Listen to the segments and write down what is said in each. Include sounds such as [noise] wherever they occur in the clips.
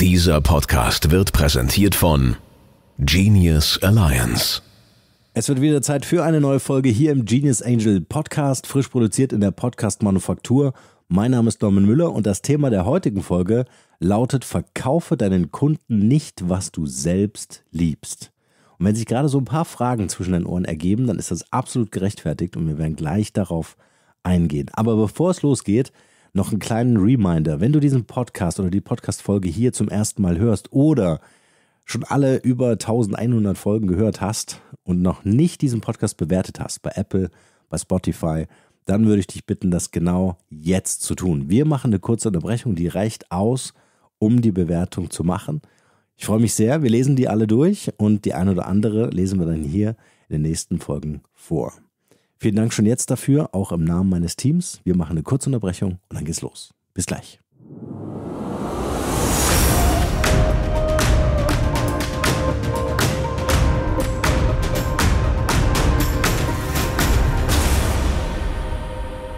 Dieser Podcast wird präsentiert von Genius Alliance. Es wird wieder Zeit für eine neue Folge hier im Genius Angel Podcast, frisch produziert in der Podcast Manufaktur. Mein Name ist Norman Müller und das Thema der heutigen Folge lautet: Verkaufe deinen Kunden nicht, was du selbst liebst. Und wenn sich gerade so ein paar Fragen zwischen den Ohren ergeben, dann ist das absolut gerechtfertigt und wir werden gleich darauf eingehen. Aber bevor es losgeht, noch einen kleinen Reminder. Wenn du diesen Podcast oder die Podcast-Folge hier zum ersten Mal hörst oder schon alle über 1100 Folgen gehört hast und noch nicht diesen Podcast bewertet hast bei Apple, bei Spotify, dann würde ich dich bitten, das genau jetzt zu tun. Wir machen eine kurze Unterbrechung, die reicht aus, um die Bewertung zu machen. Ich freue mich sehr, wir lesen die alle durch und die eine oder andere lesen wir dann hier in den nächsten Folgen vor. Vielen Dank schon jetzt dafür, auch im Namen meines Teams. Wir machen eine Kurzunterbrechung und dann geht's los. Bis gleich.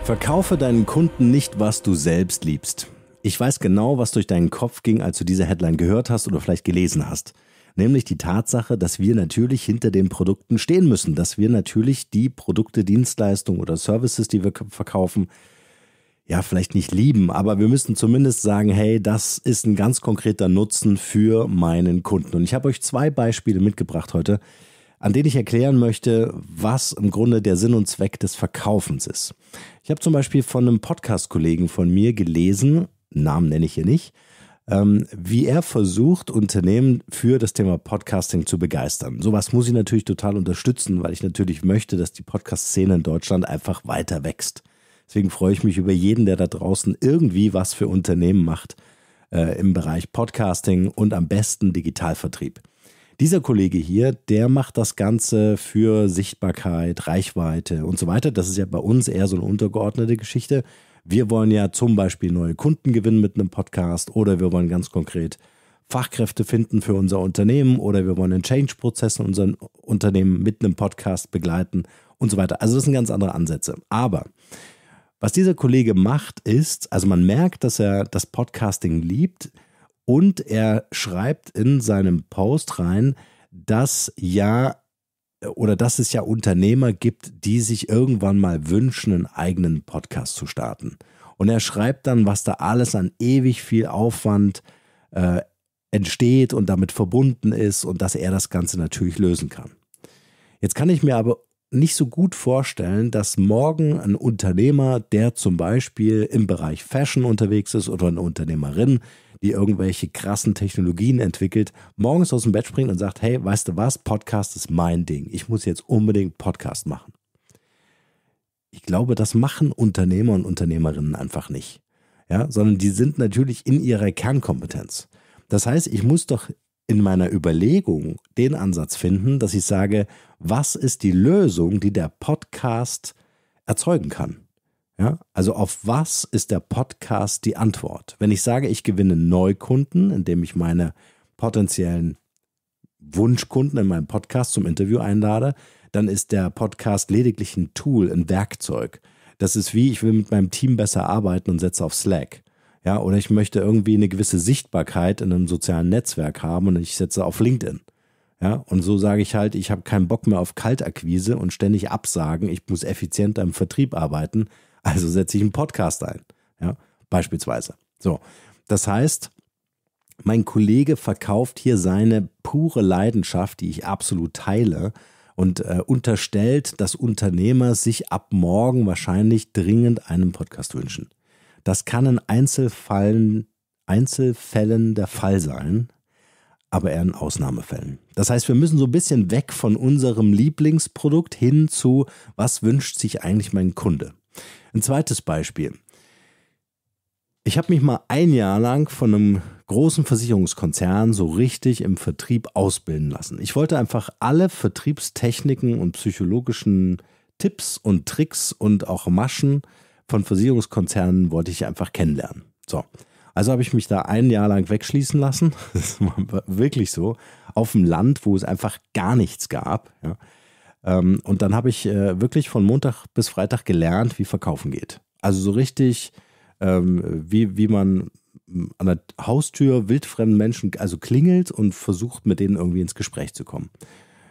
Verkaufe deinen Kunden nicht, was du selbst liebst. Ich weiß genau, was durch deinen Kopf ging, als du diese Headline gehört hast oder vielleicht gelesen hast nämlich die Tatsache, dass wir natürlich hinter den Produkten stehen müssen, dass wir natürlich die Produkte, Dienstleistungen oder Services, die wir verkaufen, ja, vielleicht nicht lieben, aber wir müssen zumindest sagen, hey, das ist ein ganz konkreter Nutzen für meinen Kunden. Und ich habe euch zwei Beispiele mitgebracht heute, an denen ich erklären möchte, was im Grunde der Sinn und Zweck des Verkaufens ist. Ich habe zum Beispiel von einem Podcast-Kollegen von mir gelesen, Namen nenne ich hier nicht, ähm, wie er versucht, Unternehmen für das Thema Podcasting zu begeistern. Sowas muss ich natürlich total unterstützen, weil ich natürlich möchte, dass die Podcast-Szene in Deutschland einfach weiter wächst. Deswegen freue ich mich über jeden, der da draußen irgendwie was für Unternehmen macht äh, im Bereich Podcasting und am besten Digitalvertrieb. Dieser Kollege hier, der macht das Ganze für Sichtbarkeit, Reichweite und so weiter. Das ist ja bei uns eher so eine untergeordnete Geschichte. Wir wollen ja zum Beispiel neue Kunden gewinnen mit einem Podcast oder wir wollen ganz konkret Fachkräfte finden für unser Unternehmen oder wir wollen einen Change-Prozess in unserem Unternehmen mit einem Podcast begleiten und so weiter. Also das sind ganz andere Ansätze. Aber was dieser Kollege macht, ist, also man merkt, dass er das Podcasting liebt und er schreibt in seinem Post rein, dass ja oder dass es ja Unternehmer gibt, die sich irgendwann mal wünschen, einen eigenen Podcast zu starten. Und er schreibt dann, was da alles an ewig viel Aufwand äh, entsteht und damit verbunden ist und dass er das Ganze natürlich lösen kann. Jetzt kann ich mir aber nicht so gut vorstellen, dass morgen ein Unternehmer, der zum Beispiel im Bereich Fashion unterwegs ist oder eine Unternehmerin, die irgendwelche krassen Technologien entwickelt, morgens aus dem Bett springt und sagt, hey, weißt du was, Podcast ist mein Ding. Ich muss jetzt unbedingt Podcast machen. Ich glaube, das machen Unternehmer und Unternehmerinnen einfach nicht. Ja, sondern die sind natürlich in ihrer Kernkompetenz. Das heißt, ich muss doch in meiner Überlegung den Ansatz finden, dass ich sage, was ist die Lösung, die der Podcast erzeugen kann? Ja, also auf was ist der Podcast die Antwort? Wenn ich sage, ich gewinne Neukunden, indem ich meine potenziellen Wunschkunden in meinem Podcast zum Interview einlade, dann ist der Podcast lediglich ein Tool, ein Werkzeug. Das ist wie, ich will mit meinem Team besser arbeiten und setze auf Slack. Ja, oder ich möchte irgendwie eine gewisse Sichtbarkeit in einem sozialen Netzwerk haben und ich setze auf LinkedIn. Ja, und so sage ich halt, ich habe keinen Bock mehr auf Kaltakquise und ständig Absagen. Ich muss effizienter im Vertrieb arbeiten. Also setze ich einen Podcast ein. Ja, beispielsweise. So. Das heißt, mein Kollege verkauft hier seine pure Leidenschaft, die ich absolut teile, und äh, unterstellt, dass Unternehmer sich ab morgen wahrscheinlich dringend einen Podcast wünschen. Das kann in Einzelfällen, Einzelfällen der Fall sein, aber eher in Ausnahmefällen. Das heißt, wir müssen so ein bisschen weg von unserem Lieblingsprodukt hin zu, was wünscht sich eigentlich mein Kunde? Ein zweites Beispiel. Ich habe mich mal ein Jahr lang von einem großen Versicherungskonzern so richtig im Vertrieb ausbilden lassen. Ich wollte einfach alle Vertriebstechniken und psychologischen Tipps und Tricks und auch Maschen von Versicherungskonzernen wollte ich einfach kennenlernen. So. Also habe ich mich da ein Jahr lang wegschließen lassen. [laughs] Das war wirklich so. Auf dem Land, wo es einfach gar nichts gab. Ja. Ähm, und dann habe ich äh, wirklich von Montag bis Freitag gelernt, wie Verkaufen geht. Also so richtig, ähm, wie, wie man hm, an der Haustür wildfremden Menschen also klingelt und versucht, mit denen irgendwie ins Gespräch zu kommen.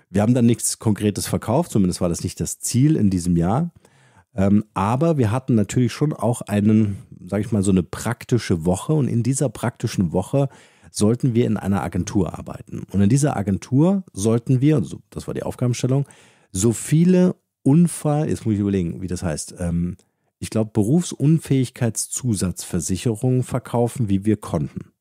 Wir haben dann nichts Konkretes verkauft, zumindest war das nicht das Ziel in diesem Jahr. Ähm, aber wir hatten natürlich schon auch einen, sage ich mal, so eine praktische Woche. Und in dieser praktischen Woche sollten wir in einer Agentur arbeiten. Und in dieser Agentur sollten wir, also das war die Aufgabenstellung, so viele Unfall, jetzt muss ich überlegen, wie das heißt, ähm, ich glaube, Berufsunfähigkeitszusatzversicherungen verkaufen, wie wir konnten.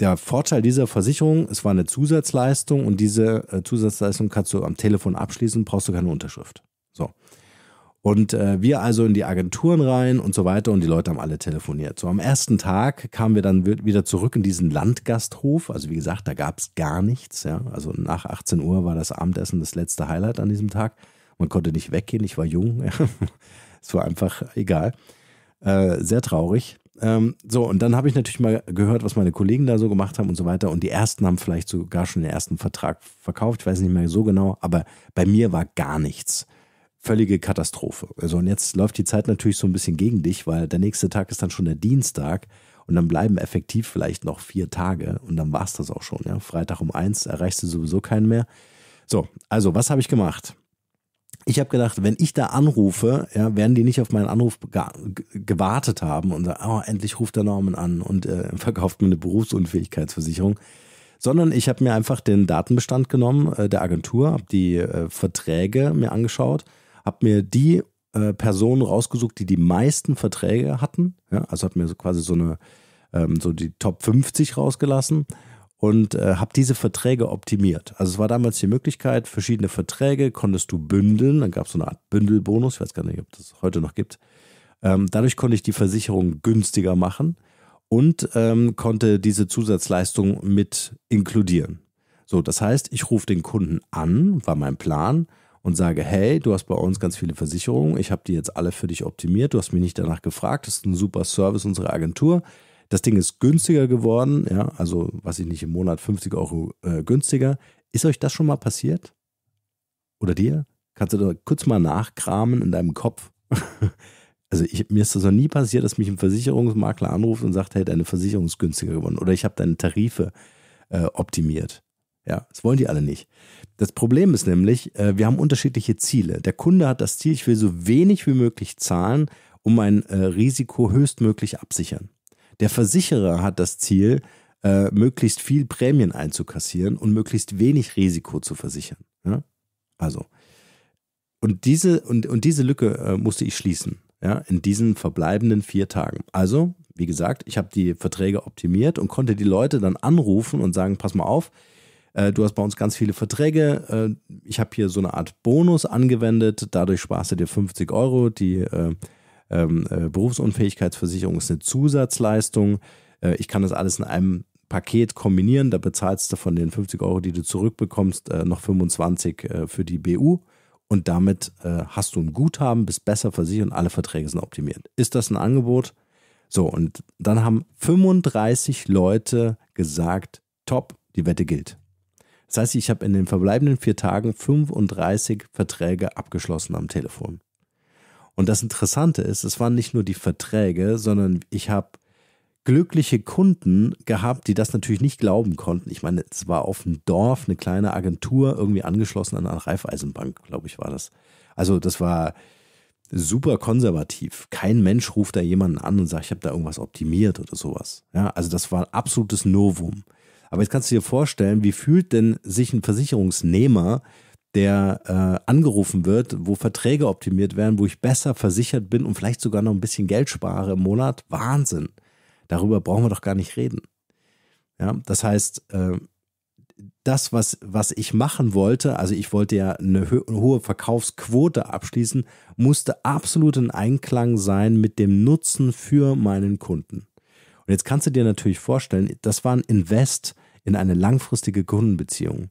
Der Vorteil dieser Versicherung, es war eine Zusatzleistung und diese äh, Zusatzleistung kannst du am Telefon abschließen, brauchst du keine Unterschrift. So. Und äh, wir also in die Agenturen rein und so weiter und die Leute haben alle telefoniert. So am ersten Tag kamen wir dann wieder zurück in diesen Landgasthof. Also wie gesagt, da gab es gar nichts. Ja? Also nach 18 Uhr war das Abendessen das letzte Highlight an diesem Tag. Man konnte nicht weggehen, ich war jung. [laughs] es war einfach egal. Äh, sehr traurig. Ähm, so, und dann habe ich natürlich mal gehört, was meine Kollegen da so gemacht haben und so weiter. Und die ersten haben vielleicht sogar schon den ersten Vertrag verkauft. Ich weiß nicht mehr so genau, aber bei mir war gar nichts völlige Katastrophe. Also und jetzt läuft die Zeit natürlich so ein bisschen gegen dich, weil der nächste Tag ist dann schon der Dienstag und dann bleiben effektiv vielleicht noch vier Tage und dann war es das auch schon. Ja? Freitag um eins erreichst du sowieso keinen mehr. So, also was habe ich gemacht? Ich habe gedacht, wenn ich da anrufe, ja, werden die nicht auf meinen Anruf gewartet haben und sagen, oh, endlich ruft der Norman an und äh, [laughs] verkauft mir eine Berufsunfähigkeitsversicherung sondern ich habe mir einfach den Datenbestand genommen äh, der Agentur, habe die äh, Verträge mir angeschaut habe mir die äh, Personen rausgesucht, die die meisten Verträge hatten. Ja, also habe mir so quasi so eine ähm, so die Top 50 rausgelassen und äh, habe diese Verträge optimiert. Also es war damals die Möglichkeit, verschiedene Verträge konntest du bündeln. Dann gab es so eine Art Bündelbonus. Ich weiß gar nicht, ob das heute noch gibt. Ähm, dadurch konnte ich die Versicherung günstiger machen und ähm, konnte diese Zusatzleistung mit inkludieren. So, das heißt, ich rufe den Kunden an, war mein Plan, und sage, hey, du hast bei uns ganz viele Versicherungen, ich habe die jetzt alle für dich optimiert, du hast mich nicht danach gefragt, das ist ein super Service unserer Agentur. Das Ding ist günstiger geworden, ja, also was ich nicht im Monat 50 Euro äh, günstiger. Ist euch das schon mal passiert? Oder dir? Kannst du da kurz mal nachkramen in deinem Kopf? [laughs] also ich, mir ist das noch nie passiert, dass mich ein Versicherungsmakler anruft und sagt, hey, deine Versicherung ist günstiger geworden oder ich habe deine Tarife äh, optimiert. Ja, das wollen die alle nicht. Das Problem ist nämlich, äh, wir haben unterschiedliche Ziele. Der Kunde hat das Ziel, ich will so wenig wie möglich zahlen, um mein äh, Risiko höchstmöglich absichern. Der Versicherer hat das Ziel, äh, möglichst viel Prämien einzukassieren und möglichst wenig Risiko zu versichern. Ja? Also, und diese, und, und diese Lücke musste ich schließen, ja, in diesen verbleibenden vier Tagen. Also, wie gesagt, ich habe die Verträge optimiert und konnte die Leute dann anrufen und sagen, pass mal auf, äh, du hast bei uns ganz viele Verträge. Äh, ich habe hier so eine Art Bonus angewendet. Dadurch sparst du dir 50 Euro. Die äh, ähm, äh, Berufsunfähigkeitsversicherung ist eine Zusatzleistung. ich kann das alles in einem Paket kombinieren. Da bezahlst du von den 50 Euro, die du zurückbekommst, noch 25 für die BU. Und damit hast du ein Guthaben, bist besser versichert und alle Verträge sind optimiert. Ist das ein Angebot? So, und dann haben 35 Leute gesagt, top, die Wette gilt. Das heißt, ich habe in den verbleibenden vier Tagen 35 Verträge abgeschlossen am Telefon. Und das Interessante ist, es waren nicht nur die Verträge, sondern ich habe glückliche Kunden gehabt, die das natürlich nicht glauben konnten. Ich meine, es war auf dem Dorf eine kleine Agentur, irgendwie angeschlossen an eine Reifeisenbank, glaube ich, war das. Also das war super konservativ. Kein Mensch ruft da jemanden an und sagt, ich habe da irgendwas optimiert oder sowas. Ja, also das war ein absolutes Novum. Aber jetzt kannst du dir vorstellen, wie fühlt denn sich ein Versicherungsnehmer, der äh, angerufen wird, wo Verträge optimiert werden, wo ich besser versichert bin und vielleicht sogar noch ein bisschen Geld spare im Monat? Wahnsinn. Darüber brauchen wir doch gar nicht reden. Ja, das heißt, äh, das, was, was ich machen wollte, also ich wollte ja eine hohe Verkaufsquote abschließen, musste absolut in Einklang sein mit dem Nutzen für meinen Kunden. Und jetzt kannst du dir natürlich vorstellen, das war ein Invest in eine langfristige Kundenbeziehung.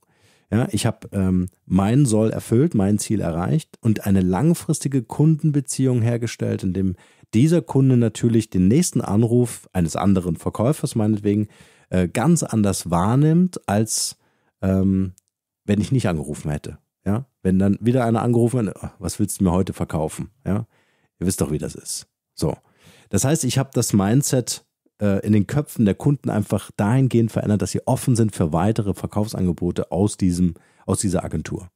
Ja, ich habe ähm, meinen Soll erfüllt, mein Ziel erreicht und eine langfristige Kundenbeziehung hergestellt, indem dieser Kunde natürlich den nächsten Anruf eines anderen Verkäufers meinetwegen äh, ganz anders wahrnimmt, als ähm, wenn ich nicht angerufen hätte. Ja, wenn dann wieder einer angerufen hat, oh, was willst du mir heute verkaufen? Ja, ihr wisst doch, wie das ist. So, das heißt, ich habe das Mindset äh, in den Köpfen der Kunden einfach dahingehend verändert, dass sie offen sind für weitere Verkaufsangebote aus, diesem, aus dieser Agentur.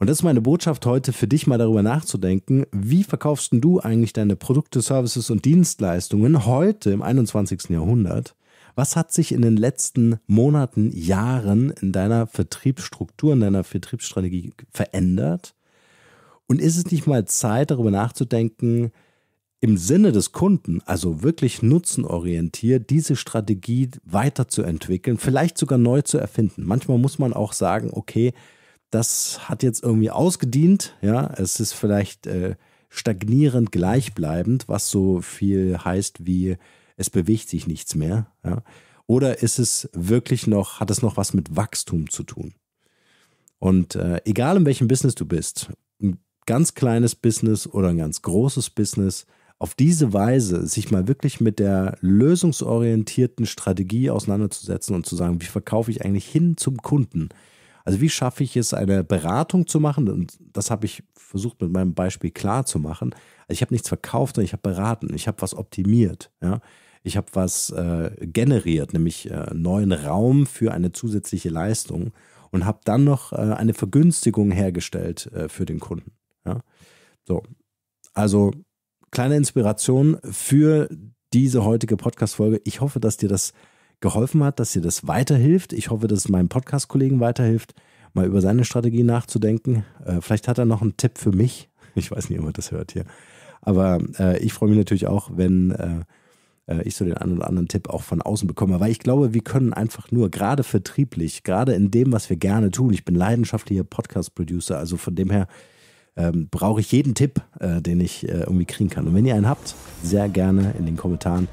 Und das ist meine Botschaft heute für dich mal darüber nachzudenken, wie verkaufst du eigentlich deine Produkte, Services und Dienstleistungen heute im 21. Jahrhundert? Was hat sich in den letzten Monaten, Jahren in deiner Vertriebsstruktur, in deiner Vertriebsstrategie verändert? Und ist es nicht mal Zeit, darüber nachzudenken, im Sinne des Kunden, also wirklich nutzenorientiert, diese Strategie weiterzuentwickeln, vielleicht sogar neu zu erfinden. Manchmal muss man auch sagen, okay, das hat jetzt irgendwie ausgedient, ja, es ist vielleicht äh, stagnierend gleichbleibend, was so viel heißt wie es bewegt sich nichts mehr, ja. Oder ist es wirklich noch, hat es noch was mit Wachstum zu tun? Und äh, egal in welchem Business du bist, ein ganz kleines Business oder ein ganz großes Business, auf diese Weise sich mal wirklich mit der lösungsorientierten Strategie auseinanderzusetzen und zu sagen, wie verkaufe ich eigentlich hin zum Kunden? Also wie schaffe ich es, eine Beratung zu machen? Und das habe ich versucht mit meinem Beispiel klar zu machen. Also ich habe nichts verkauft, sondern ich habe beraten. Ich habe was optimiert. Ja? Ich habe was äh, generiert, nämlich äh, neuen Raum für eine zusätzliche Leistung und habe dann noch äh, eine Vergünstigung hergestellt äh, für den Kunden. Ja? So. Also kleine Inspiration für diese heutige Podcast-Folge. Ich hoffe, dass dir das geholfen hat, dass dir das weiterhilft. Ich hoffe, dass es meinem Podcast-Kollegen weiterhilft, mal über seine Strategie nachzudenken. Äh, vielleicht hat er noch einen Tipp für mich. [laughs] Ich weiß nicht, ob er das hört hier. Aber äh, ich freue mich natürlich auch, wenn äh, äh, ich so den einen oder anderen Tipp auch von außen bekomme, weil ich glaube, wir können einfach nur, gerade vertrieblich, gerade in dem, was wir gerne tun, ich bin leidenschaftlicher Podcast-Producer, also von dem her ähm, brauche ich jeden Tipp, äh, den ich äh, irgendwie kriegen kann. Und wenn ihr einen habt, sehr gerne in den Kommentaren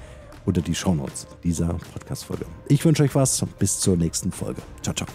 oder die Shownotes dieser Podcast-Folge. Ich wünsche euch was. Bis zur nächsten Folge. Ciao, ciao.